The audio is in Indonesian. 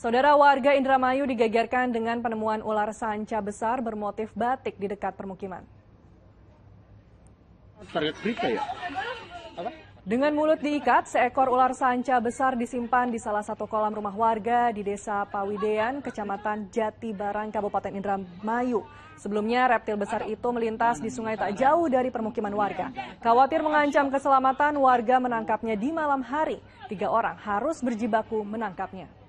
Saudara warga Indramayu digegerkan dengan penemuan ular sanca besar bermotif batik di dekat permukiman. Ya? Dengan mulut diikat, seekor ular sanca besar disimpan di salah satu kolam rumah warga di Desa Pawidean, Kecamatan Jati Barang, Kabupaten Indramayu. Sebelumnya, reptil besar itu melintas di sungai tak jauh dari permukiman warga. Khawatir mengancam keselamatan, warga menangkapnya di malam hari. Tiga orang harus berjibaku menangkapnya.